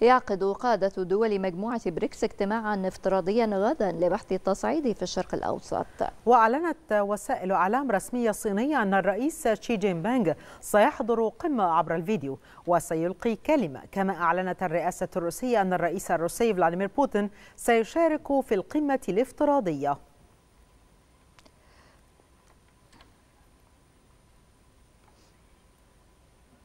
يعقد قادة دول مجموعة بريكس اجتماعا افتراضيا غدا لبحث التصعيد في الشرق الأوسط وأعلنت وسائل أعلام رسمية صينية أن الرئيس شي جين بانغ سيحضر قمة عبر الفيديو وسيلقي كلمة كما أعلنت الرئاسة الروسية أن الرئيس الروسي فلاديمير بوتين سيشارك في القمة الافتراضية